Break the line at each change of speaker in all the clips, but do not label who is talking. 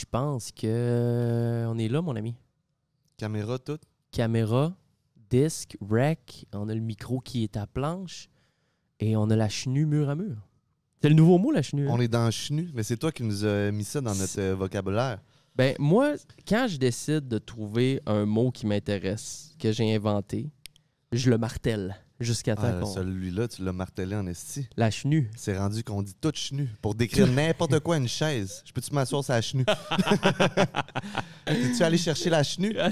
Je pense que. On est là, mon ami. Caméra, tout. Caméra, disque, rack. On a le micro qui est à planche. Et on a la chenue mur à mur. C'est le nouveau mot, la chenue. Hein? On est dans chenue,
mais c'est toi qui nous as mis ça dans notre euh,
vocabulaire. Ben, moi, quand je décide de trouver un mot qui m'intéresse, que j'ai inventé, je le martèle. Jusqu'à temps ah, Celui-là, tu l'as martelé en
esti. La chenue. C'est rendu qu'on dit toute chenue. pour décrire n'importe quoi une chaise. Je peux-tu m'asseoir sur la chenue? Es-tu allé chercher la chenue? Ah,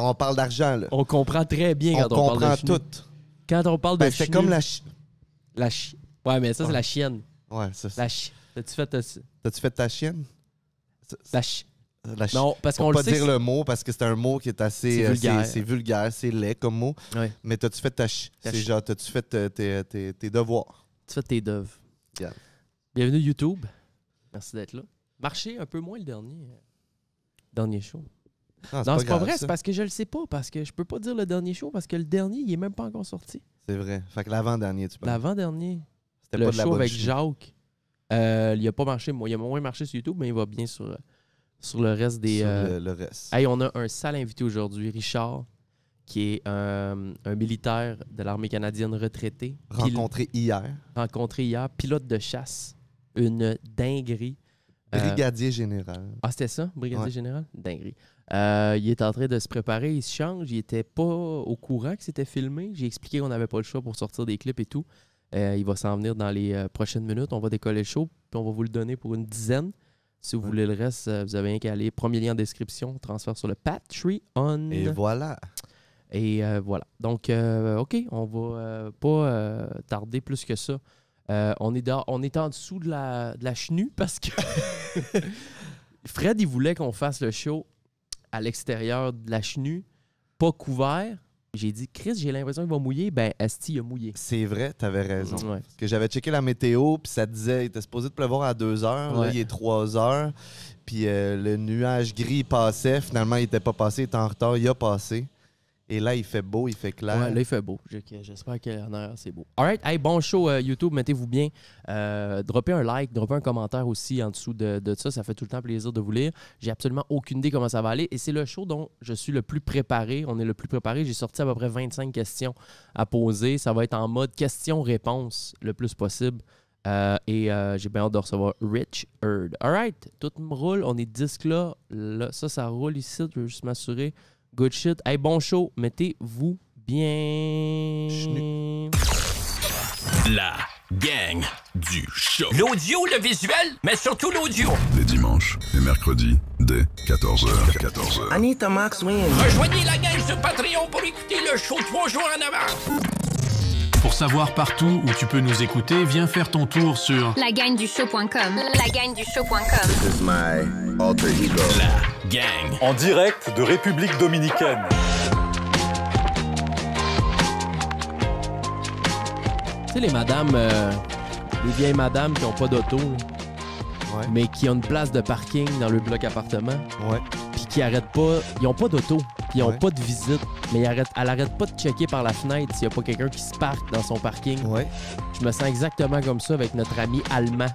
on, parle d'argent, là.
on comprend très bien quand on, parle de chenue. tout. Quand on parle de de ben, c'est comme la ch... la Ouais, mais ça, c'est la chienne. Ouais, ça. La chi... T'as-tu fait... T'as-tu fait ta chienne? La non, parce qu'on pas dire le
mot, parce que c'est un mot qui est assez. C'est euh, vulgaire, c'est laid comme mot. Mais t'as-tu fait ta C'est t'as-tu fait euh, euh, tes, tes, devoirs?
Tu fais tes devoirs. Bienvenue YouTube. Merci d'être là. Marché un peu moins le dernier. Dernier show. Non, c'est pas, vrai, c'est parce que je le sais pas, parce que je peux pas dire le dernier show, parce que le dernier, il est même pas encore sorti. C'est vrai. Fait que l'avant-dernier, tu parles. L'avant-dernier. C'était show avec Jacques. il a pas marché, il a moins marché sur YouTube, mais il va bien sur sur le reste des. Sur euh, le, reste. Hey, on a un sale invité aujourd'hui, Richard, qui est euh, un militaire de l'armée canadienne retraité. Rencontré hier. Rencontré hier, pilote de chasse. Une dinguerie. Euh, brigadier général. Ah, c'était ça, brigadier général? Dinguerie. il est en train de se préparer, il se change. Il n'était pas au courant que c'était filmé. J'ai expliqué qu'on n'avait pas le choix pour sortir des clips et tout. il va s'en venir dans les prochaines minutes. On va décoller chaud, puis on va vous le donner pour une dizaine. Si vous voulez le reste, euh, vous avez rien qu'à aller. Premier lien en description, transfert sur le Patreon. Et voilà. Et euh, voilà. Donc, euh, OK, on va pas tarder plus que ça. on, est on est en dessous de la, de la chenue parce que Fred, il voulait qu'on fasse le show à l'extérieur de la chenue, pas couvert. J'ai dit, Chris, j'ai l'impression qu'il va mouiller. Ben, Asti, il a mouillé. C'est vrai, t'avais raison. Mm,
que j'avais checké la météo, puis ça disait, il était supposé de pleuvoir à 2 heures. Là, il est 3 heures. Puis euh, le nuage gris passait. Finalement, il n'était pas passé, il était en retard, il a passé.
Et là, il fait beau, il fait clair. Ouais, là, il fait beau. J'espère qu'en arrière, c'est beau. All right. Hey, bon show euh, YouTube. Mettez-vous bien. Euh, un like, droppez un commentaire aussi en dessous de, ça. Ça fait tout le temps plaisir de vous lire. J'ai absolument aucune idée comment ça va aller. Et c'est le show dont je suis le plus préparé. On est le plus préparé. J'ai sorti à peu près 25 questions à poser. Ça va être en mode questions-réponses le plus possible. Euh, et euh, j'ai bien hâte de recevoir Rich Heard. All right. Tout me roule. On est disque là. là ça, ça roule ici. Je veux juste m'assurer. Good shit. Hey, bon show. Mettez-vous bien. La gang du show. L'audio, le visuel, mais surtout l'audio. Les dimanches
et mercredis, dès 14h. 14h.
Anita Max Rejoignez la gang sur Patreon pour écouter le show trois jours en avance. Pour savoir partout où tu peux nous écouter, viens faire ton tour sur la gagne du
show.com. La gagne du show.com.
La gang. En direct de République Dominicaine.
Tu sais, les madames, euh, les vieilles madames qui n'ont pas d'auto, mais qui ont une place de parking dans le bloc appartement, puis qui arrêtent pas, ils n'ont pas d'auto ils n'ont pas de visite. Mais elle arrête, pas de checker par la fenêtre s'il n'y a pas quelqu'un qui se parque dans son parking. Ouais. Je me sens exactement comme ça avec notre ami allemand.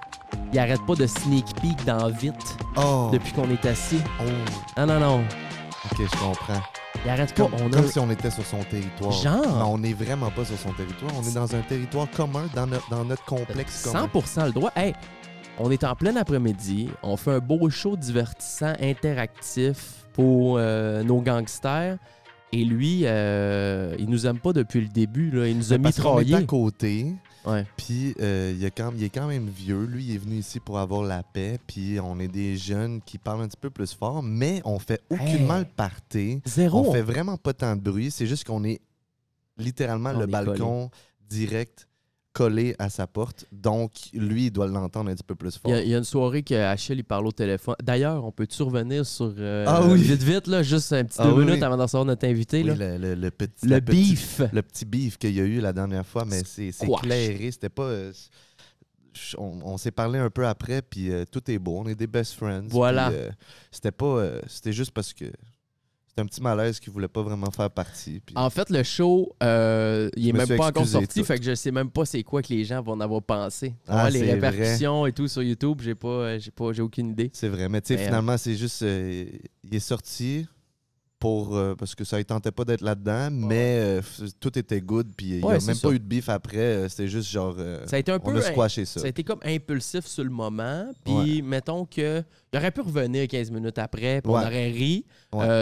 Il arrête pas de sneak peek dans vite oh. depuis qu'on est assis. Non, oh. Ah non, non.
Ok, je comprends.
Il arrête comme, pas. si on
était sur son territoire. Genre. on n'est vraiment pas sur son territoire. On est dans un territoire commun, dans
notre, complexe euh, commun. 100 le droit. Hey, on est en plein après-midi. On fait un beau show divertissant, interactif pour euh, nos gangsters. Et lui, euh, il nous aime pas depuis le début. Là. Il nous a mitraillés. à
côté. Puis euh, il, est quand, il, est quand même vieux. Lui, il est venu ici pour avoir la paix. Puis on est des jeunes qui parlent un petit peu plus fort, mais on fait aucunement mal le Zéro. On fait vraiment pas tant de bruit. C'est juste qu'on est littéralement le balcon direct collé à sa porte. Donc, lui, il doit l'entendre un petit peu plus fort.
Il y, a une soirée que il parle au téléphone. D'ailleurs, on peut-tu revenir sur. Euh, ah oui. Vite, vite, là, juste un petit peu ah deux minutes avant d'en savoir notre invité. là.
Le, le, petit. Le beef. le petit beef qu'il y a eu la dernière fois, mais c'est éclairé. C'était pas. Euh, on, s'est parlé un peu après, puis euh, tout est beau. On est des best friends. Voilà. c'était pas. c'était juste parce que c'est un petit malaise qui voulait pas vraiment faire partie.
En fait, le show, euh, il est même pas encore sorti, fait que je sais même pas c'est quoi que les gens vont en avoir pensé. Ah, les répercussions et tout sur YouTube, j'ai pas, euh, j'ai pas, j'ai aucune idée. C'est vrai, mais tu sais, euh, finalement,
c'est juste, il est sorti, pour euh, parce que ça il tentait pas d'être là-dedans, mais euh, tout était good, puis euh, il n'y a même pas eu de bif après. C'était juste genre. ça a été un on peu. Hein, a ça. Ça a
été comme impulsif sur le moment, puis mettons que. Il aurait pu revenir 15 minutes après, puis on aurait ri,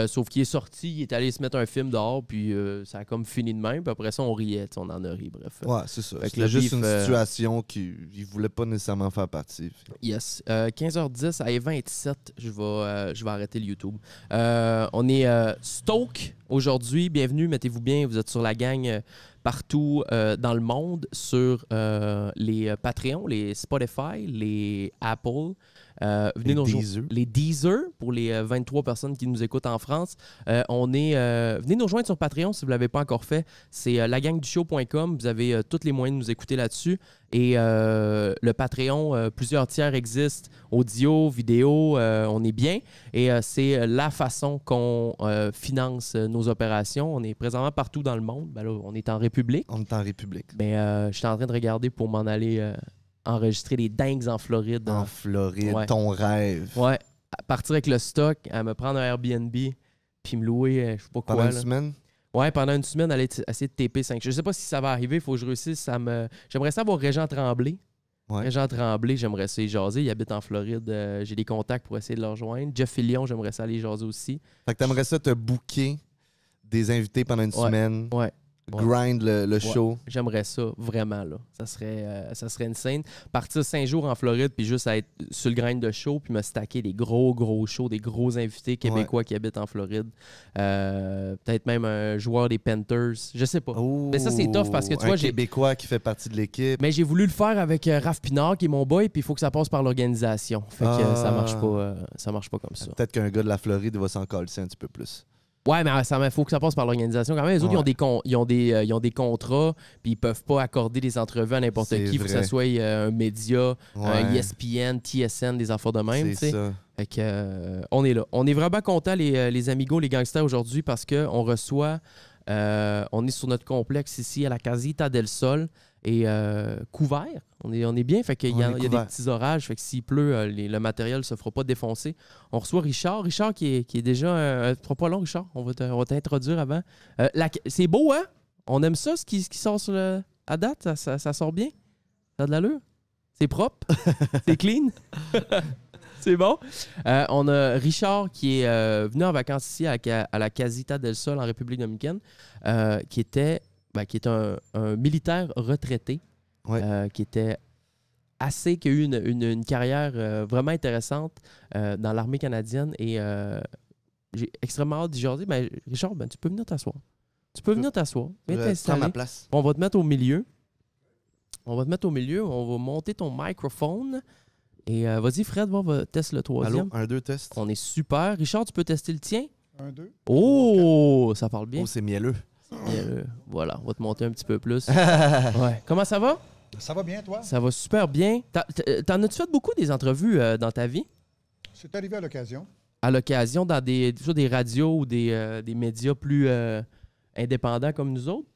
sauf qu'il est sorti, il est allé se mettre un film dehors, puis ça a comme fini de même, puis après ça, on riait, on en a ri, bref. Ouais, c'est ça. C'était juste une situation qu'il ne voulait pas nécessairement faire partie. Yes. 15h10 à 27, je vais, je vais arrêter le YouTube. on est. Stoke aujourd'hui. Bienvenue, mettez-vous bien, vous êtes sur la gang euh, partout euh, dans le monde, sur euh, les Patreon, les Spotify, les Apple, euh, venez les nous rejoindre. Les Deezer, pour les 23 euh, personnes qui nous écoutent en France. Euh, on est, venez nous rejoindre sur Patreon si vous ne l'avez pas encore fait. C'est show.com Vous avez tous les moyens de nous écouter là-dessus. Et le Patreon, plusieurs tiers existent, audio, vidéo, on est bien. Et c'est la façon qu'on finance nos opérations. On est présentement partout dans le monde. Ben on est en République. On est en République. Mais je suis en train de regarder pour m'en aller enregistrer des dingues en Floride. En Floride, ton rêve. Ouais. partir avec le stock, à me prendre un Airbnb, puis me louer, euh, je sais pas quoi. Pendant une semaine? Ouais, pendant une semaine, aller essayer de TP 5. Je sais pas si ça va arriver, il faut que je réussisse me. J'aimerais ça avoir Régent Tremblay. Ouais. Régent Tremblay, j'aimerais ça y jaser. Il habite en Floride. Euh, j'ai des contacts pour essayer de le rejoindre. Jeff Fillion, j'aimerais ça aller jaser aussi. Fait que t'aimerais ça te bouquer des invités pendant une semaine. Ouais. Grind le, show. J'aimerais ça, vraiment. Là. Ça, serait, euh, ça serait une scène. Partir cinq jours en Floride, puis juste être sur le grind de show, puis me stacker des gros, gros shows, des gros invités québécois qui habitent en Floride. Euh, peut-être même un joueur des Panthers. Je sais pas. mais ça, c'est tough parce que tu un Québécois qui fait partie de l'équipe. Mais j'ai voulu le faire avec euh, Raph Pinard, qui est mon boy, puis il faut que ça passe par l'organisation. ça marche ah. pas ça marche pas comme ça. Peut-être qu'un gars de la Floride va s'en un petit peu plus. Ouais, mais il faut que ça passe par l'organisation quand même. Les autres, ils, ont des ils, des, euh, ils ont des contrats, puis ils peuvent pas accorder des entrevues à n'importe qui, que ça soit euh, un média, un ESPN, TSN, des affaires de même. Fait que, euh, on est là. On est vraiment contents, les, les amigos, les gangsters, aujourd'hui, parce qu'on reçoit, on est sur notre complexe ici à la Casita del Sol et euh, couvert. On est, on est bien, fait qu'il y, a des petits orages, fait que s'il pleut, euh, le matériel ne se fera pas défoncer. On reçoit Richard, Richard qui est, qui est déjà... Euh, trop pas long, Richard, on va t'introduire avant. c'est beau, hein? On aime ça, ce qui, sort à date, ça, sort bien? Ça a de l'allure? C'est propre? c'est clean? c'est bon. on a Richard qui est venu en vacances ici à, la Casita del Sol en République dominicaine, qui était ben, qui est un, militaire retraité, euh, qui était assez, qui a eu une, carrière euh, vraiment intéressante euh, dans l'armée canadienne. Et j'ai extrêmement hâte de dire, ben, Richard, ben, tu peux venir t'asseoir. Tu peux venir t'asseoir. Viens ma place. On va te mettre au milieu. On va te mettre au milieu. On va monter ton microphone. Et vas-y, Fred, va, va, tester le troisième. Allô, un, deux, test. On est super. Richard, tu peux tester le tien? Un, deux. Oh, ça parle bien. Oh, c'est mielleux. Euh, voilà, on va te monter un petit peu plus. Comment ça va? Ça va bien, toi? Ça va super bien. Euh, t'en- as-tu fait beaucoup des entrevues euh, dans ta vie?
C'est arrivé à l'occasion.
À l'occasion, dans des, des radios ou des, médias plus indépendants comme nous autres?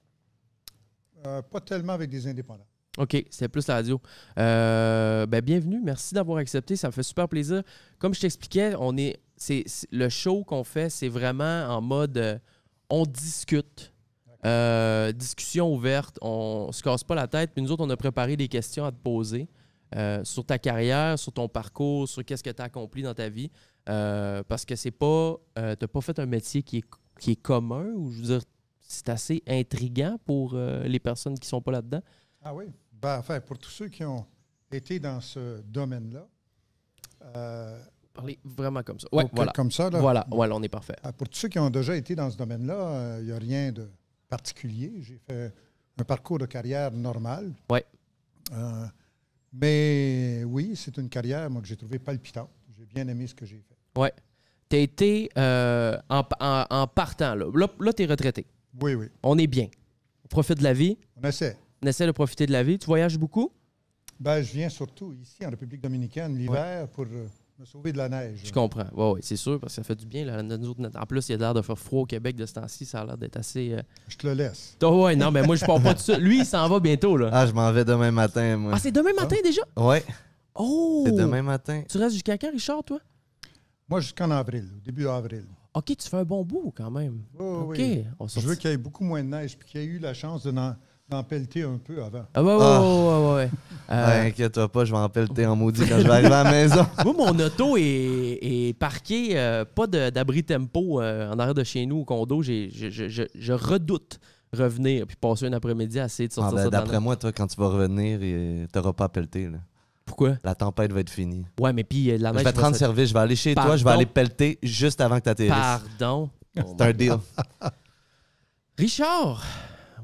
pas tellement avec des indépendants.
OK, c'est plus la radio. Ben, bienvenue, merci d'avoir accepté, ça me fait super plaisir. Comme je t'expliquais, on est, c'est, le show qu'on fait, c'est vraiment en mode on discute. Euh, discussion ouverte, on se casse pas la tête. Puis nous autres, on a préparé des questions à te poser euh, sur ta carrière, sur ton parcours, sur qu'est-ce que tu as accompli dans ta vie. Euh, parce que c'est pas. t'as pas fait un métier qui est, commun, ou je veux dire, c'est assez intriguant pour les personnes qui sont pas là-dedans.
Ah oui. Ben, enfin, pour tous ceux qui ont été dans ce domaine-là. Parler vraiment comme ça. Ouais, Comme ça, Voilà, voilà, on est parfait. Ben, pour tous ceux qui ont déjà été dans ce domaine-là, il n'y a rien de particulier. J'ai fait un parcours de carrière normal. Oui. Euh, mais oui, c'est une carrière moi, que j'ai trouvée palpitante. J'ai bien aimé ce que j'ai fait.
Oui. Tu as été euh, en, partant. Là, là, tu es retraité. Oui, oui. On est bien. On profite de la vie. On essaie. On essaie de profiter de la vie. Tu voyages beaucoup?
Ben, je viens surtout ici en République dominicaine l'hiver pour euh, me la neige. Je
comprends. Oui, ouais, c'est sûr, parce que ça fait du bien. en plus, il y a l'air de faire froid au Québec de ce temps-ci. Ça a l'air d'être assez. Euh, je te le laisse. Oh, non, mais moi, je pars pas de ça.
Lui, il s'en va bientôt. Là. Ah, je m'en vais demain matin, moi. Ah, c'est
demain matin ah. déjà? Oui. Oh! C'est demain matin. Tu restes jusqu'à quand, Richard, toi? Moi, jusqu'en avril, au début avril. OK, tu fais un bon bout quand même. Oui, OK. Oui. On Je veux qu'il y ait beaucoup
moins de neige, puis qu'il y ait eu la chance de en pelleter un peu avant. Ah, ouais, ouais, ah. ouais, ouais, ouais.
Euh, inquiète-toi pas, je vais en pelleter en maudit quand je vais arriver à la maison. Moi, mon
auto est, est parquée, euh, pas d'abri tempo euh, en arrière de chez nous au condo. je, je, je, redoute revenir puis passer un après-midi à essayer de sortir ah, ben, D'après
moi, toi, quand tu vas revenir, t'auras pas à pelleter. Pourquoi? La tempête va être finie. Ouais, mais puis la neige. Je vais te rendre service, je vais aller chez toi, je vais aller
pelleter juste avant que tu atterrisses. Pardon. C'est un deal. Richard!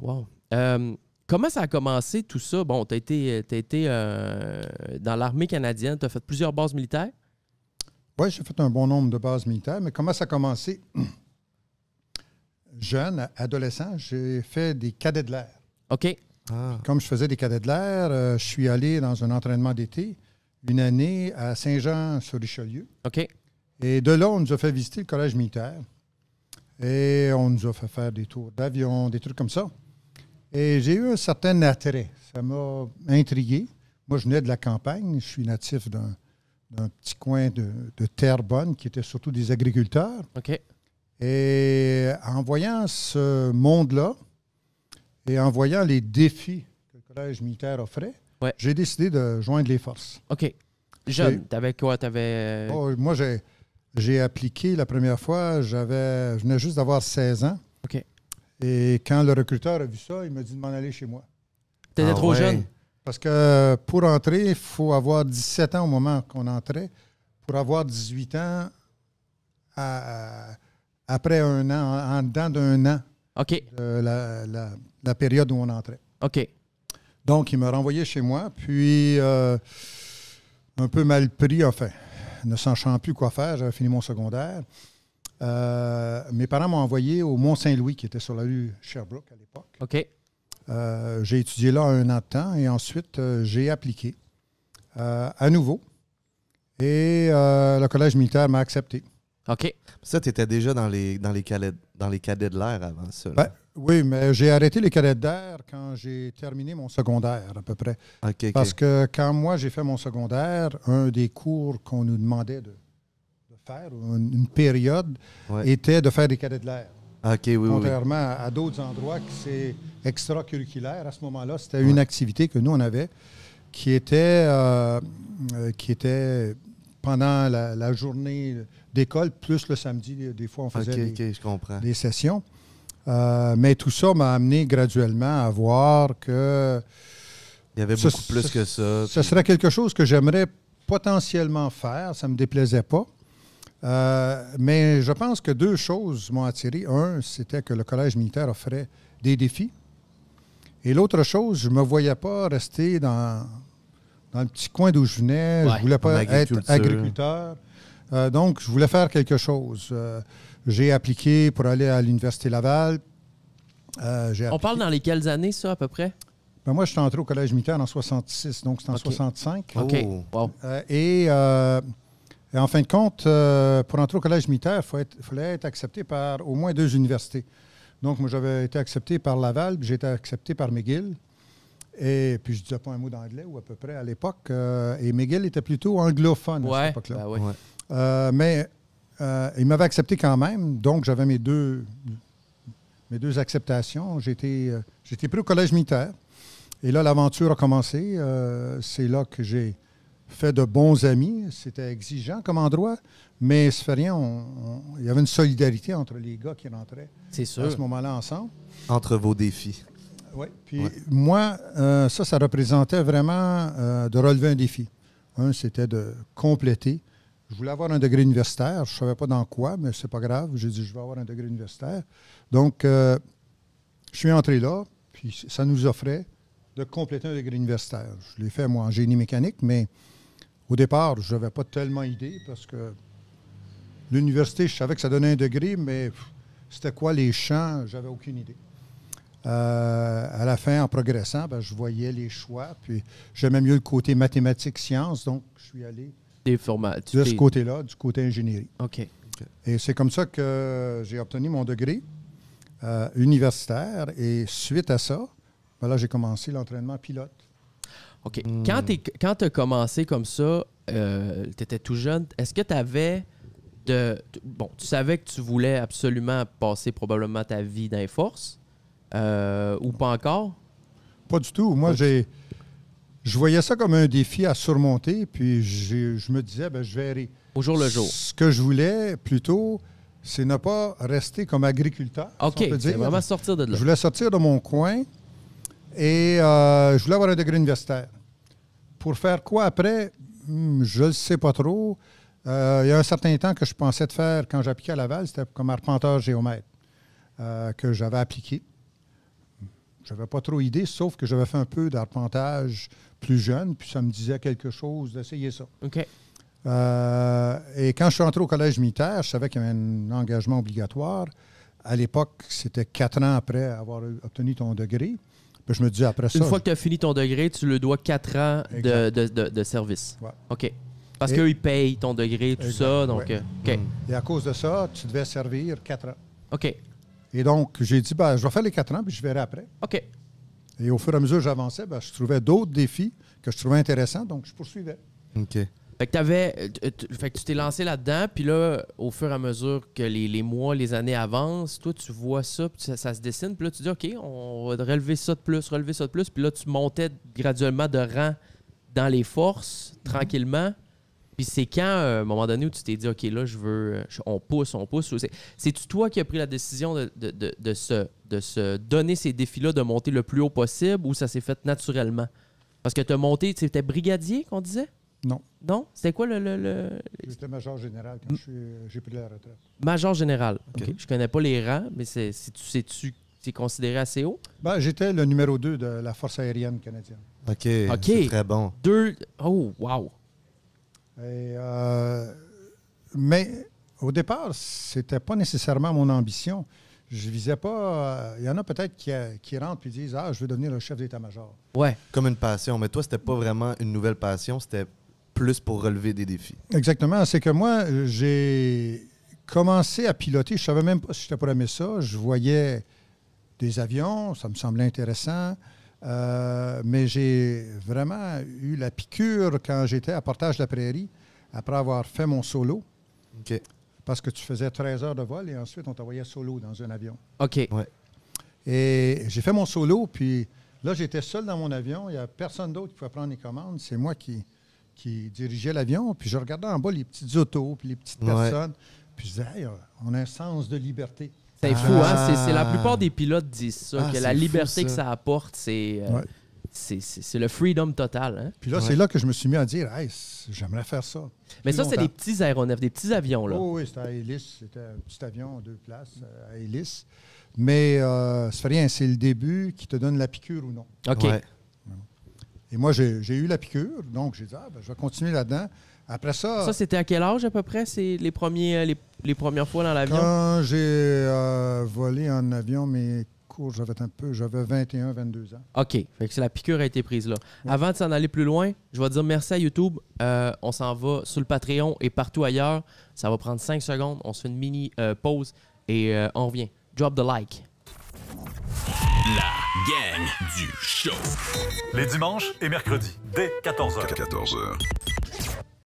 Wow. Euh, comment ça a commencé tout ça? Bon, tu as été, été euh, dans l'armée canadienne, tu as fait plusieurs bases militaires? Oui, j'ai fait un bon
nombre de bases militaires, mais comment ça a commencé? Jeune, adolescent, j'ai fait des cadets de l'air. OK. Ah. Comme je faisais des cadets de l'air, euh, je suis allé dans un entraînement d'été une année à Saint-Jean-sur-Richelieu. OK. Et de là, on nous a fait visiter le collège militaire. Et on nous a fait faire des tours d'avion, des trucs comme ça. Et j'ai eu un certain attrait. Ça m'a intrigué. Moi, je venais de la campagne. Je suis natif d'un, petit coin de, terre bonne, qui était surtout des agriculteurs. OK. Et en voyant ce monde-là et en voyant les défis que le collège militaire offrait, j'ai décidé de joindre les forces. OK. Jeune,
t'avais quoi? T'avais... Euh, oh,
moi, j'ai, appliqué la première fois. J'avais, je venais juste d'avoir 16 ans. OK. Et quand le recruteur a vu ça, il m'a dit de m'en aller chez moi. Tu ah trop jeune? Parce que pour entrer, il faut avoir 17 ans au moment qu'on entrait. Pour avoir 18 ans, après un an, en, dedans d'un an la, période où on entrait. Donc, il m'a renvoyé chez moi, puis euh, un peu mal pris, enfin, ne sachant plus quoi faire, j'avais fini mon secondaire. Euh, mes parents m'ont envoyé au Mont-Saint-Louis, qui était sur la rue Sherbrooke à l'époque. OK. Euh, j'ai étudié là un an de temps et ensuite euh, j'ai appliqué à nouveau. Et le collège militaire m'a accepté.
OK. Ça, tu étais déjà dans les, dans les, cadets, dans les cadets de l'air avant ça. Ben,
oui, mais j'ai arrêté les cadets d'air quand j'ai terminé mon secondaire, à peu près. OK. Parce que quand moi j'ai fait mon secondaire, un des cours qu'on nous demandait de faire, une période, était de faire des cadets de l'air.
Ah, Contrairement
à d'autres endroits qui c'est extra-curriculaire. à ce moment-là, c'était une activité que nous, on avait qui était, euh, euh, qui était pendant la, journée d'école, plus le samedi, des fois, on faisait des, sessions. Euh, mais tout ça m'a amené graduellement à voir que... Il y avait beaucoup plus que ça. Ce serait quelque chose que j'aimerais potentiellement faire, ça ne me déplaisait pas. Euh, mais je pense que deux choses m'ont attiré. Un, c'était que le collège militaire offrait des défis. Et l'autre chose, je ne me voyais pas rester dans, dans le petit coin d'où je venais. je ne voulais pas être agriculteur. Euh, donc, je voulais faire quelque chose. Euh, j'ai appliqué pour aller à l'Université Laval.
On parle dans lesquelles années, ça, à peu près?
Ben, moi, je suis entré au collège militaire en 66, donc c'est en 1965. 65. OK. Oh. Wow. et et en fin de compte, euh, pour entrer au collège militaire, il fallait être accepté par au moins deux universités. Donc, moi, j'avais été accepté par Laval, puis j'ai été accepté par McGill. Et puis, je disais pas un mot d'anglais, ou à peu près, à l'époque. Euh, et McGill était plutôt anglophone à cette époque-là. Ben euh, mais il m'avait accepté quand même. Donc, j'avais mes deux, mes deux acceptations. J'étais j'étais pris au collège militaire. Et là, l'aventure a commencé. C'est là que j'ai fait de bons amis. C'était exigeant comme endroit, mais se fait rien, il y avait une solidarité entre les gars qui rentraient à ce moment-là ensemble.
Entre vos défis. Oui. Puis
moi, euh, ça, ça représentait vraiment euh, de relever un défi. Un, c'était de compléter. Je voulais avoir un degré universitaire. Je ne savais pas dans quoi, mais c'est pas grave. J'ai dit, je vais avoir un degré universitaire. Donc, euh, je suis entré là, puis ça nous offrait de compléter un degré universitaire. Je l'ai fait, moi, en génie mécanique, mais au départ, je n'avais pas tellement idée parce que l'université, je savais que ça donnait un degré, mais c'était quoi les champs, j'avais aucune idée. Euh, à la fin, en progressant, ben, je voyais les choix, puis j'aimais mieux le côté mathématiques, sciences, donc je
suis allé de ce côté-là,
du côté ingénierie. OK. Et c'est comme ça que j'ai obtenu mon degré euh, universitaire, et suite à ça, ben j'ai commencé l'entraînement pilote. OK. Hmm.
Quand tu as commencé comme ça, euh, tu étais tout jeune, est-ce que tu avais de. Bon, tu savais que tu voulais absolument passer probablement ta vie dans les forces euh, ou pas encore? Pas du tout. Moi, j'ai. Je voyais ça
comme un défi à surmonter, puis je me disais,
ben, je verrai.
Au jour le jour. Ce que je voulais plutôt, c'est ne pas rester comme agriculteur. OK, c'est vraiment sortir de là. Je voulais sortir de mon coin et euh, je voulais avoir un degré universitaire. Pour faire quoi après? Hmm, je ne sais pas trop. Euh, il y a un certain temps que je pensais de faire, quand j'appliquais à Laval, c'était comme arpenteur géomètre euh, que j'avais appliqué. Je n'avais pas trop idée, sauf que j'avais fait un peu d'arpentage plus jeune, puis ça me disait quelque chose d'essayer ça. OK. Euh, et quand je suis rentré au collège militaire, je savais qu'il y avait un engagement obligatoire. À l'époque, c'était quatre ans après avoir obtenu ton degré. Ben, me dis après Une fois que
tu as fini ton degré, tu le dois quatre ans de, service. OK. Parce qu'eux, ils payent ton degré, tout ça. Donc, euh, OK.
Mm. Et à cause de ça, tu devais servir quatre ans. OK. Et donc, j'ai dit, ben, je vais faire les quatre ans, puis je verrai après. OK. Et au fur et à mesure que j'avançais, ben, je trouvais d'autres défis que je trouvais intéressants, donc je poursuivais.
OK.
Fait que, t'avais, fait que tu t'es lancé là-dedans, puis là, au fur et à mesure que les, mois, les années avancent, toi, tu vois ça, puis ça, se dessine, puis là, tu dis, OK, on va relever ça de plus, relever ça de plus, puis là, tu montais graduellement de rang dans les forces, mhm. tranquillement. Puis c'est quand, euh, à un moment donné, où tu t'es dit, OK, là, je veux, on pousse, on pousse. C'est-tu toi qui as pris la décision de, de, de, se, de se donner ces défis-là, de monter le plus haut possible, ou ça s'est fait naturellement? Parce que tu as monté, tu étais brigadier, qu'on disait?
Non. Non? C'était quoi le. le, J'étais major général quand mm. euh,
j'ai pris la retraite. Major général. OK. ne Je connais pas les rangs, mais c'est, tu es considéré assez haut?
Ben, j'étais le numéro 2 de la Force aérienne canadienne.
OK. très bon.
Deux. Oh, wow. Euh, mais au départ, c'était pas nécessairement mon ambition. Je visais pas. Il euh, y en a peut-être qui, rentrent et disent Ah, je veux devenir le chef d'état-major.
Ouais. Comme une passion. Mais toi, c'était pas vraiment une nouvelle passion, c'était plus pour relever des défis.
Exactement. C'est que moi, j'ai commencé à piloter. Je savais même pas si j'étais pour aimer ça. Je voyais des avions, ça me semblait intéressant. Euh, mais j'ai vraiment eu la piqûre quand j'étais à Portage-la-Prairie, après avoir fait mon solo. OK. Parce que tu faisais 13 heures de vol et ensuite on t'envoyait solo dans un avion. OK. Ouais. Et j'ai fait mon solo, puis là j'étais seul dans mon avion, il n'y a personne d'autre qui pouvait prendre les commandes. C'est moi qui, qui dirigeait l'avion, puis je regardais en bas les petites autos, puis les petites personnes, puis je on a un sens de liberté. C'est fou, hein? C'est, la ah. plupart des pilotes disent ça, ah, que la liberté que ça
apporte, euh, c'est, c'est, le freedom total. Hein? Puis là, c'est là
que je me suis mis à dire, hey, j'aimerais faire ça. Mais ça, c'est des
petits aéronefs, des petits avions, là. Oh, oui,
c'était à hélice, c'était un petit avion à deux places, euh, à hélice. Mais euh, ça fait rien, c'est le début qui te donne la piqûre ou non. OK. Et moi, j'ai eu la piqûre,
donc j'ai dit, ah, ben, je vais continuer là-dedans. Après ça. Ça, c'était à quel âge à peu près, c'est les, euh, les, premières fois dans l'avion? Quand
j'ai euh, volé en avion, mes cours, j'avais un peu, j'avais 21, 22 ans.
OK. Fait la piqûre a été prise là. Avant de s'en aller plus loin, je vais dire merci à YouTube. Euh, on s'en va sur le Patreon et partout ailleurs. Ça va prendre 5 secondes. On se fait une mini pause et on revient. Drop the like.
La gang du show. Les dimanches et mercredis, dès 14h. 14h.